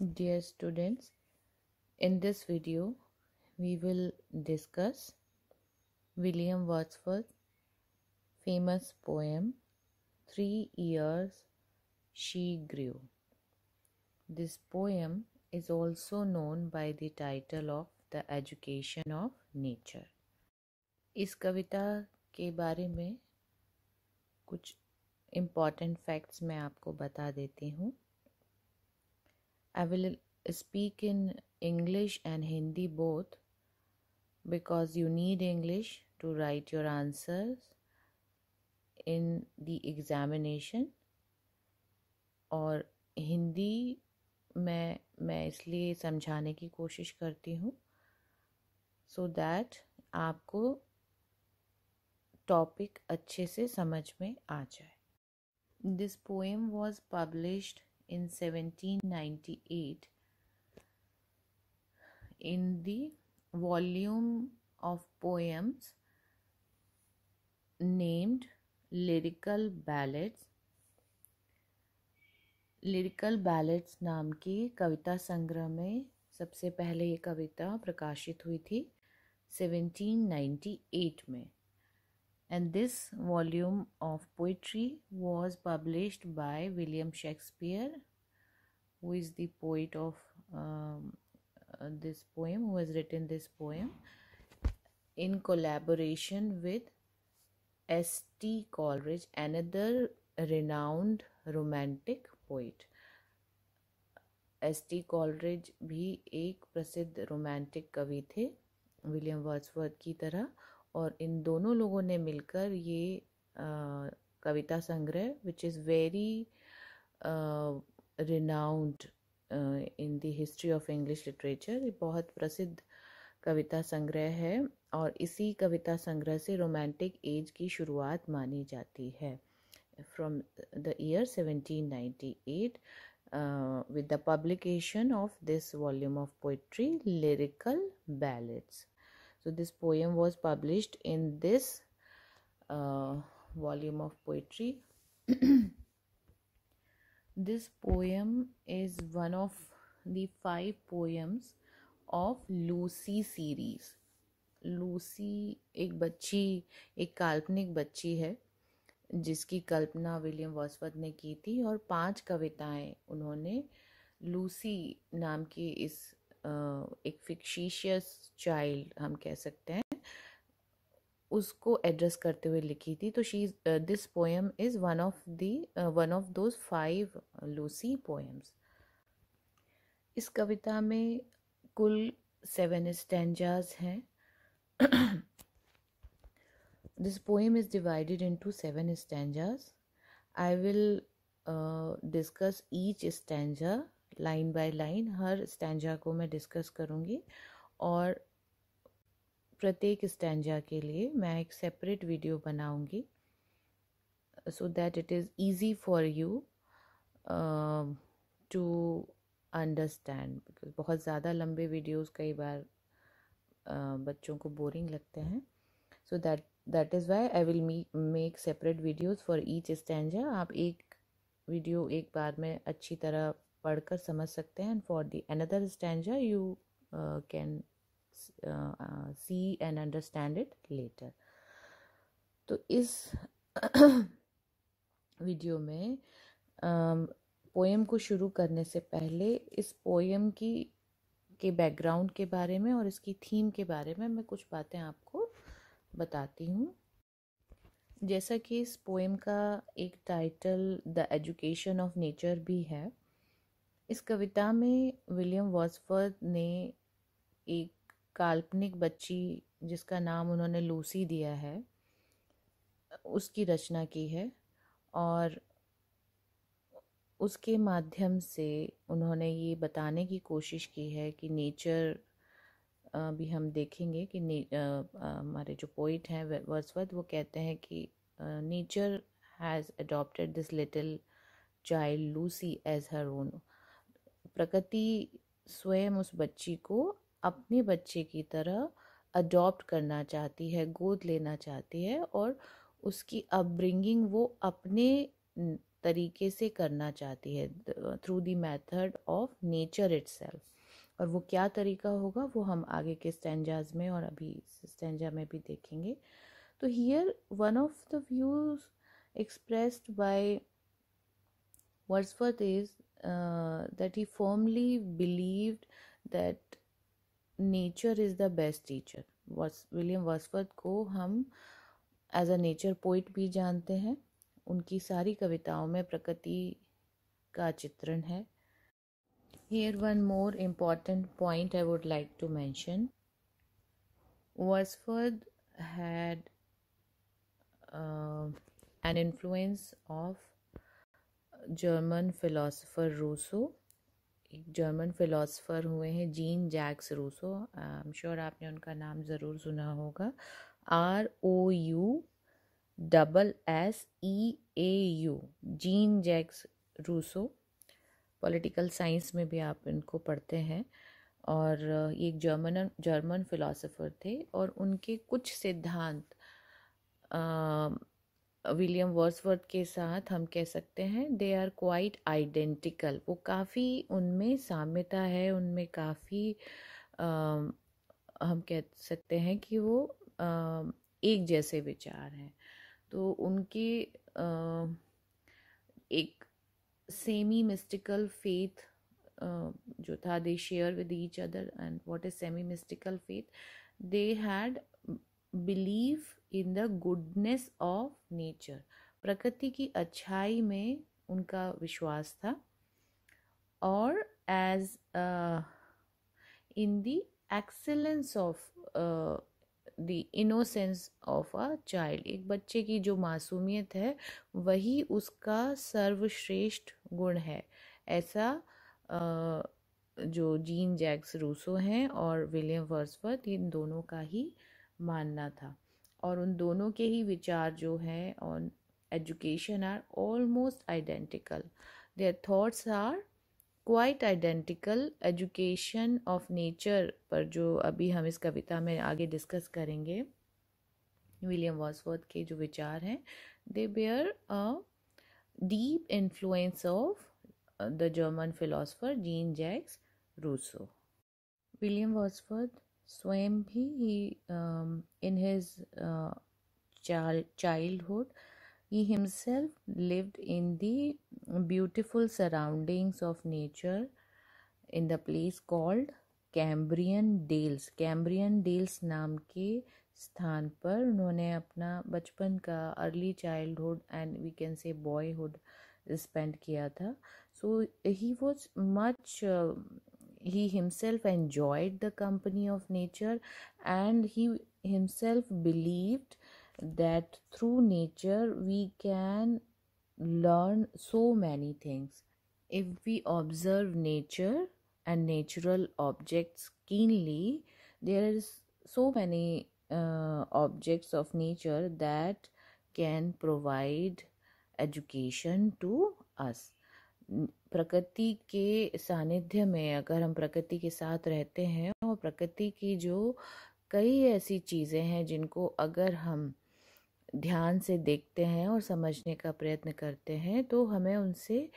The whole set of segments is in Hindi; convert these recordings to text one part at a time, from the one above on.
Dear students, in this video we will discuss William wordsworth famous poem Three Years She Grew. This poem is also known by the title of The Education of Nature. is kavita ke bare mein kuch important facts main aapko bata deti हूँ I will speak in English and Hindi both because you need English to write your answers in the examination और हिंदी मैं मैं इसलिए समझाने की कोशिश करती हूँ सो so दैट आपको टॉपिक अच्छे से समझ में आ जाए this poem was published in 1798 in the volume of poems named lyrical ballads lyrical ballads नाम की कविता संग्रह में सबसे पहले ये कविता प्रकाशित हुई थी 1798 में and this volume of poetry was published by William Shakespeare, who is the poet of um, uh, this poem, who has written this poem in collaboration with S.T. Coleridge, another renowned romantic poet. S.T. Coleridge भी एक प्रसिद्ध रोमांटिक कवि थे विलियम वर्ड्सवर्थ की तरह और इन दोनों लोगों ने मिलकर ये कविता संग्रह which is very renowned in the history of English literature ये बहुत प्रसिद्ध कविता संग्रह है और इसी कविता संग्रह से रोमांटिक एज की शुरुआत मानी जाती है the year seventeen 1798 eight with the publication of this volume of poetry lyrical ballads so this poem was published in this uh, volume of poetry this poem is one of the five poems of lucy series Lucy एक बच्ची एक काल्पनिक बच्ची है जिसकी कल्पना विलियम वॉसवर्थ ने की थी और पांच कविताएं उन्होंने लूसी नाम की इस एक फिक्शीशियस चाइल्ड हम कह सकते हैं उसको एड्रेस करते हुए लिखी थी तो she this poem is one of the one of those five Lucy poems इस कविता में कुल सेवन स्टेंजाज हैं this poem is divided into seven stanzas I will discuss each each line by line हर स्टैंजा को मैं डिस्कस करूँगी और प्रत्येक स्टैंजा के लिए मैं एक सेपरेट वीडियो बनाऊँगी so that it is easy for you to understand because बहुत ज़्यादा लंबे वीडियोस कई बार uh, बच्चों को बोरिंग लगते हैं so that that is why I will me make separate videos for each stanza आप एक वीडियो एक बार में अच्छी तरह पढ़कर समझ सकते हैं and for the another stanza you can see and understand it later तो इस वीडियो में पोएम um, को शुरू करने से पहले इस पोएम की के बैकग्राउंड के बारे में और इसकी थीम के बारे में मैं कुछ बातें आपको बताती हूँ जैसा कि इस पोएम का एक title the education of nature भी है इस कविता में विलियम वॉसवर्थ ने एक काल्पनिक बच्ची जिसका नाम उन्होंने लूसी दिया है उसकी रचना की है और उसके माध्यम से उन्होंने ये बताने की कोशिश की है कि नेचर भी हम देखेंगे कि हमारे जो पोइट हैं वर्सवर्थ वो कहते हैं कि nature has adopted this little child Lucy as her own प्रकृति स्वयं उस बच्ची को अपने बच्चे की तरह अडॉप्ट करना चाहती है गोद लेना चाहती है और उसकी अपब्रिंगिंग वो अपने तरीके से करना चाहती है through the method of nature it और वो क्या तरीका होगा वो हम आगे के स्टेंजाज में और अभी स्टेंजा में भी देखेंगे तो here one of the views expressed by Wordsworth is uh, that he firmly believed that nature is the best teacher was William Wordsworth को हम एज अ नेचर पोइट भी जानते हैं उनकी सारी कविताओं में प्रकृति का चित्रण है here one more important point I would like to mention Wordsworth had an influence of German philosopher Rousseau एक जर्मन फ़िलासफ़र हुए हैं Jean Jacques Rousseau I am sure आपने उनका नाम ज़रूर सुना होगा R O U double S E A U Jean Jacques Rousseau political science में भी आप इनको पढ़ते हैं और ये एक जर्मन जर्मन फ़िलासफ़र थे और उनके कुछ सिद्धांत विलियम वर्सवर्थ के साथ हम कह सकते हैं दे आर क्वाइट आइडेंटिकल वो काफ़ी उनमें साम्यता है उनमें काफ़ी हम कह सकते हैं कि वो आ, एक जैसे विचार हैं तो उनकी आ, एक सेमी मिस्टिकल फेथ जो था they share with each other and what is semi mystical faith they had believe in the goodness of nature प्रकृति की अच्छाई में उनका विश्वास था और as in the excellence of the innocence of a child एक बच्चे की जो मासूमियत है वही उसका सर्वश्रेष्ठ गुण है ऐसा uh, जो जीन जैक्स रूसो हैं और विलियम वर्सवर्थ इन दोनों का ही मानना था और उन दोनों के ही विचार जो हैं on education are almost identical their thoughts are quite identical education of nature पर जो अभी हम इस कविता में आगे डिस्कस करेंगे विलियम वॉसवर्थ के जो विचार हैं they bear a deep influence of the German philosopher Jean Jacques Rousseau William Wordsworth स्वयं भी he in his hood he himself lived in the beautiful surroundings of nature in the place called Cambrian Dales Cambrian Dales नाम के स्थान पर उन्होंने अपना बचपन का early childhood and we can say boyhood spend किया था so he was much he himself enjoyed the company of nature and he himself believed that through nature we can learn so many things if we observe nature and natural objects keenly there is so many uh, objects of nature that can provide education to us प्रकृति के सानिध्य में अगर हम प्रकृति के साथ रहते हैं और प्रकृति की जो कई ऐसी चीज़ें हैं जिनको अगर हम ध्यान से देखते हैं और समझने का प्रयत्न करते हैं तो हमें उनसे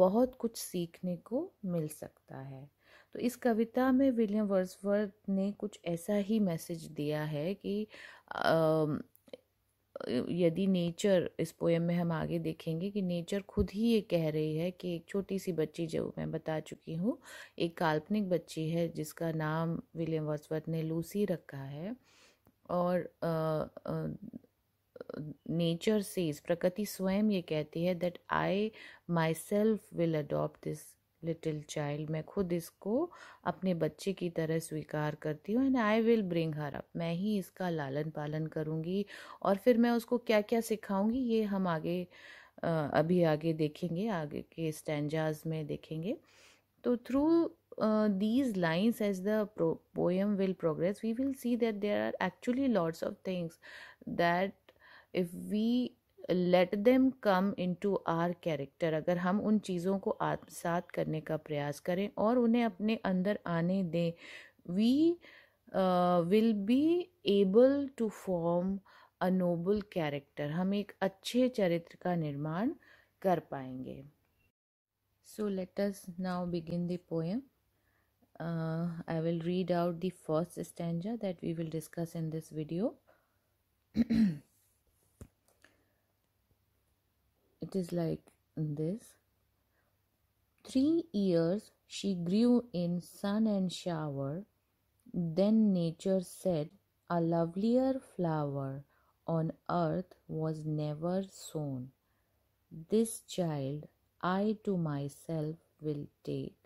बहुत कुछ सीखने को मिल सकता है तो इस कविता में विलियम वर्सवर्थ ने कुछ ऐसा ही मैसेज दिया है कि यदि नेचर इस पोएम में हम आगे देखेंगे कि नेचर खुद ही ये कह रही है कि एक छोटी सी बच्ची जो मैं बता चुकी हूँ एक काल्पनिक बच्ची है जिसका नाम विलियम वर्सवर्थ ने लूसी रखा है और आ, आ, नेचर सेज प्रकृति स्वयं ये कहती है that I myself will adopt this little child मैं खुद इसको अपने बच्चे की तरह स्वीकार करती हूँ and I will bring her up मैं ही इसका लालन पालन करूँगी और फिर मैं उसको क्या क्या सिखाऊँगी ये हम आगे अभी आगे देखेंगे आगे के स्टैंडाज में देखेंगे तो through these lines as the pro poem will progress we will see that there are actually lords of things that if we let them come into our character अगर हम उन चीज़ों को आत्मसात करने का प्रयास करें और उन्हें अपने अंदर आने दें we will be able to form a noble character हम एक अच्छे चरित्र का निर्माण कर पाएंगे so let us now begin the poem I will read out the first stanza that we will discuss in this video it is like this three years she grew in sun and shower then nature said a lovelier flower on earth was never sown this child i to myself will take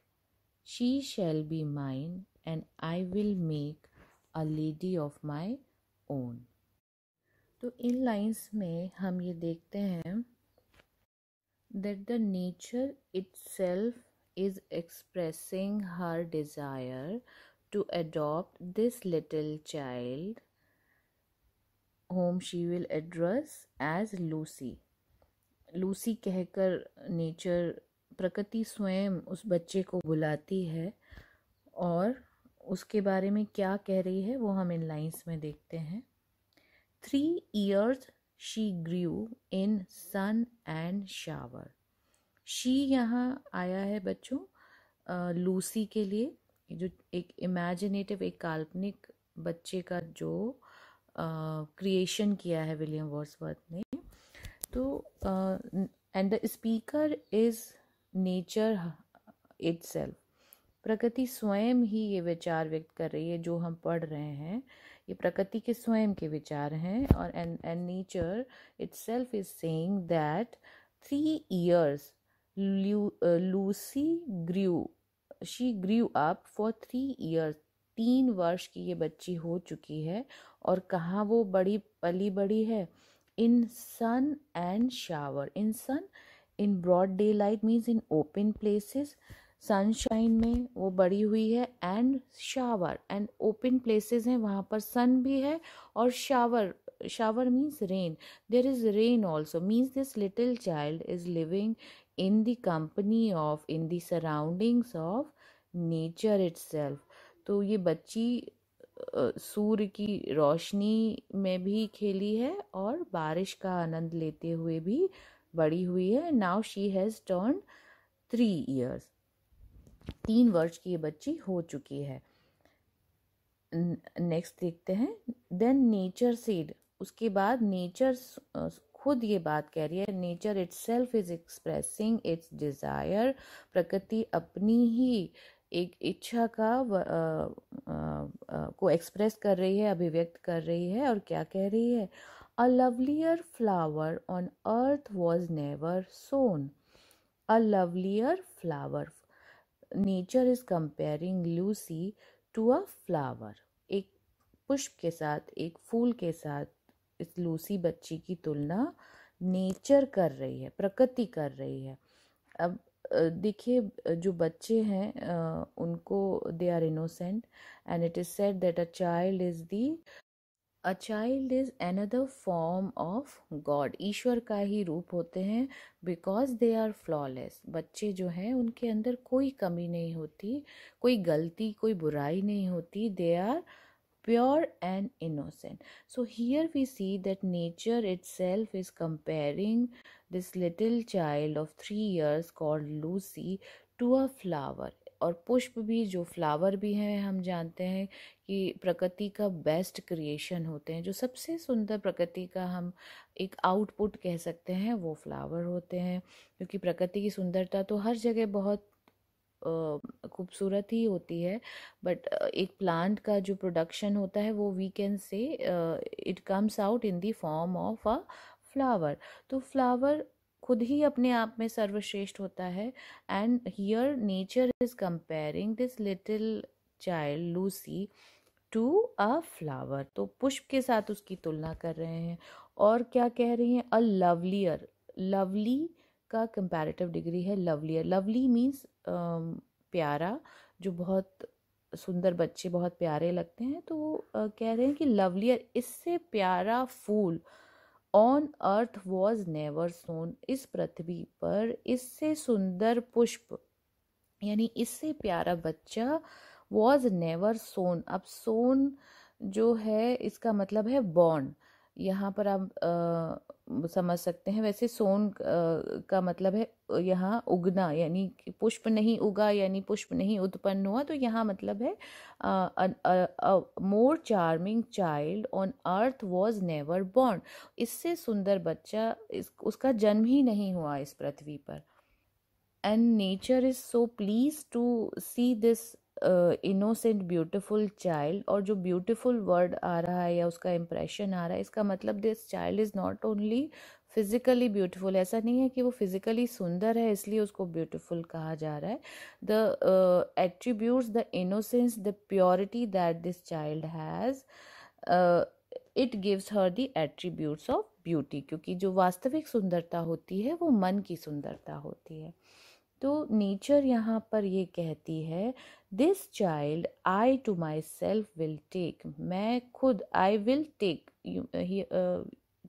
she shall be mine and i will make a lady of my own तो इन लाइंस में हम ये देखते हैं that the nature itself is expressing her desire to adopt this little child whom she will address as Lucy. Lucy कहकर nature प्रकृति स्वयं उस बच्चे को बुलाती है और उसके बारे में क्या कह रही है वो हम इन लाइंस में देखते हैं three years she grew in sun and shower she यहाँ आया है बच्चों लूसी के लिए जो एक इमेजिनेटिव एक काल्पनिक बच्चे का जो क्रिएशन uh, किया है विलियम वर्सवर्थ ने तो and the speaker is nature self प्रकृति स्वयं ही ये विचार व्यक्त कर रही है जो हम पढ़ रहे हैं ये प्रकृति के स्वयं के विचार हैं और and and nature itself is saying that three years Lucy grew she grew up for three years तीन वर्ष की ये बच्ची हो चुकी है और कहाँ वो बड़ी पली बड़ी है in sun and shower in sun in broad daylight means in open places sunshine में वो बड़ी हुई है and shower and open places हैं वहाँ पर सन भी है और shower shower means rain there is rain also means this little child is living in the company of in the surroundings of nature it तो ये बच्ची सूर्य की रोशनी में भी खेली है और बारिश का आनंद लेते हुए भी बड़ी हुई है now she has turn three years तीन वर्ष की ये बच्ची हो चुकी है नेक्स्ट देखते हैं देन नेचर सीड उसके बाद नेचर खुद ये बात कह रही है nature itself is expressing its desire प्रकृति अपनी ही एक इच्छा का व, आ, आ, आ, को एक्सप्रेस कर रही है अभिव्यक्त कर रही है और क्या कह रही है a lovelier flower on earth was never sown a lovelier flower nature is comparing Lucy to a flower एक पुष्प के साथ एक फूल के साथ इस लूसी बच्ची की तुलना नेचर कर रही है प्रकृति कर रही है अब देखिए जो बच्चे हैं उनको they are innocent and it is said that a child is the a child is another form of God ईश्वर का ही रूप होते हैं बिकॉज दे आर फ्लॉलेस बच्चे जो हैं उनके अंदर कोई कमी नहीं होती कोई गलती कोई बुराई नहीं होती they are pure and innocent so here we see that nature itself is comparing this little child of three years called Lucy to a flower और पुष्प भी जो फ्लावर भी हैं हम जानते हैं कि प्रकृति का बेस्ट क्रिएशन होते हैं जो सबसे सुंदर प्रकृति का हम एक आउटपुट कह सकते हैं वो फ्लावर होते हैं क्योंकि प्रकृति की सुंदरता तो हर जगह बहुत खूबसूरत ही होती है बट एक प्लांट का जो प्रोडक्शन होता है वो we can say it comes out in the form of a flower तो फ्लावर खुद ही अपने आप में सर्वश्रेष्ठ होता है and here nature is comparing this little child Lucy to a flower तो पुष्प के साथ उसकी तुलना कर रहे हैं और क्या कह रही हैं अ लवलियर लवली का कंपेरेटिव डिग्री है लवलियर लवली मीन्स प्यारा जो बहुत सुंदर बच्चे बहुत प्यारे लगते हैं तो वो कह रहे हैं कि लवलियर इससे प्यारा फूल on earth was never sown इस पृथ्वी पर इससे सुंदर पुष्प यानी इससे प्यारा बच्चा वॉज नेवर सोन अब सोन जो है इसका मतलब है बॉर्न यहाँ पर आप आ, समझ सकते हैं वैसे सोन आ, का मतलब है यहाँ उगना यानी पुष्प नहीं उगा यानी पुष्प नहीं उत्पन्न हुआ तो यहाँ मतलब है more charming child on earth was never born इससे सुंदर बच्चा इस, उसका जन्म ही नहीं हुआ इस पृथ्वी पर and nature is so pleased to see this innocent beautiful child और जो ब्यूटिफुल वर्ड आ रहा है या उसका इम्प्रेशन आ रहा है इसका मतलब this child is not only physically beautiful ऐसा नहीं है कि वो फिज़िकली सुंदर है इसलिए उसको ब्यूटिफुल कहा जा रहा है the attributes the innocence the purity that this child has it gives her the attributes of beauty क्योंकि जो वास्तविक सुंदरता होती है वो मन की सुंदरता होती है तो नेचर यहाँ पर ये कहती है this child I to myself will take मैं खुद आई विल टेक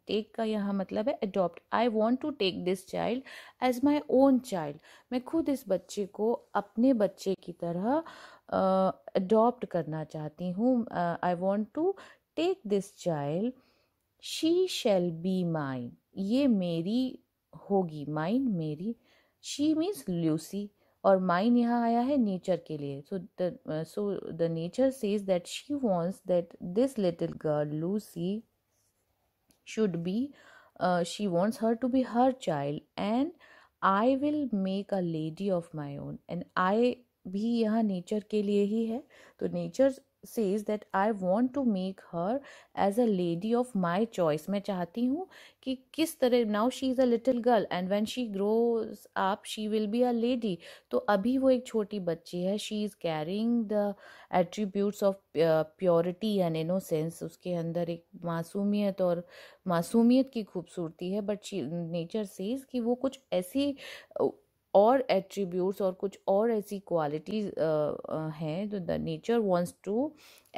टेक का यहाँ मतलब है adopt I want to take this child as my own child मैं खुद इस बच्चे को अपने बच्चे की तरह अडॉप्ट uh, करना चाहती हूँ I want to take this child she shall be mine ये मेरी होगी माइन मेरी शी मीन्स ल्यूसी और माइन यहाँ आया है नेचर के लिए so the so the nature says that she wants that this little girl Lucy should be she wants her to be her child and I will make a lady of my own and I भी यहाँ नेचर के लिए ही है तो nature says that I want to make her as a lady of my choice मैं चाहती हूँ कि किस तरह now she is a little girl and when she grow up she will be a lady तो अभी वो एक छोटी बच्ची है she is carrying the attributes of purity and sense उसके अंदर एक मासूमियत और मासूमियत की खूबसूरती है बट शी नेचर सेज कि वो कुछ ऐसी और एट्रीब्यूट्स और कुछ और ऐसी क्वालिटीज हैं जो the nature wants to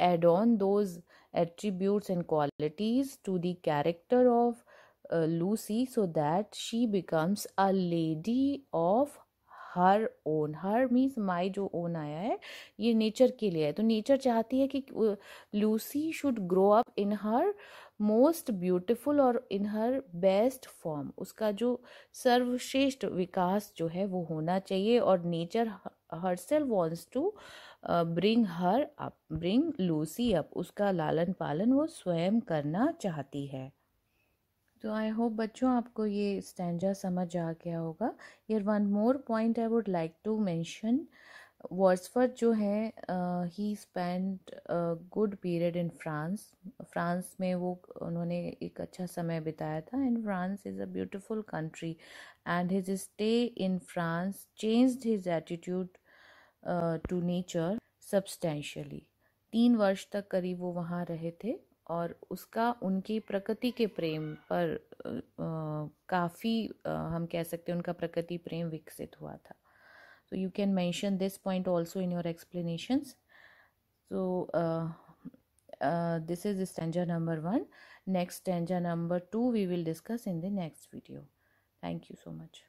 add on those attributes and qualities to the character of Lucy so that she becomes a lady of her own her means my जो ओन आया है ये नेचर के लिए है तो नेचर चाहती है कि Lucy should grow up in her most beautiful और इन हर बेस्ट फॉर्म उसका जो सर्वश्रेष्ठ विकास जो है वो होना चाहिए और nature herself wants to bring her up bring Lucy up उसका लालन पालन वो स्वयं करना चाहती है तो आई होप बच्चों आपको ये स्टैंडा समझ आ गया होगा यर one more point I would like to mention Wordsworth जो है he spend good period in France France में वो उन्होंने एक अच्छा समय बिताया था and France is a beautiful country and his stay in France changed his attitude to nature substantially तीन वर्ष तक करीब वो वहाँ रहे थे और उसका उनकी प्रकृति के प्रेम पर काफ़ी हम कह सकते हैं उनका प्रकृति प्रेम विकसित हुआ था so you can mention this point also in your explanations so this is stanza number one next stanza number two we will discuss in the next video thank you so much